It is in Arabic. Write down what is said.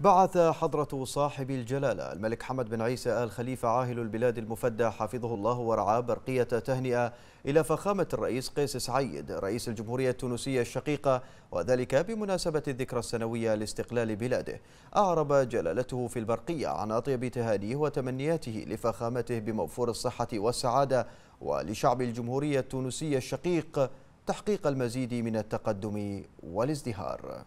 بعث حضرة صاحب الجلالة الملك حمد بن عيسى آل خليفة عاهل البلاد المفدى حفظه الله ورعاه برقية تهنئة إلى فخامة الرئيس قيس سعيد رئيس الجمهورية التونسية الشقيقة وذلك بمناسبة الذكرى السنوية لاستقلال بلاده أعرب جلالته في البرقية عن أطيب تهانيه وتمنياته لفخامته بموفور الصحة والسعادة ولشعب الجمهورية التونسية الشقيق تحقيق المزيد من التقدم والازدهار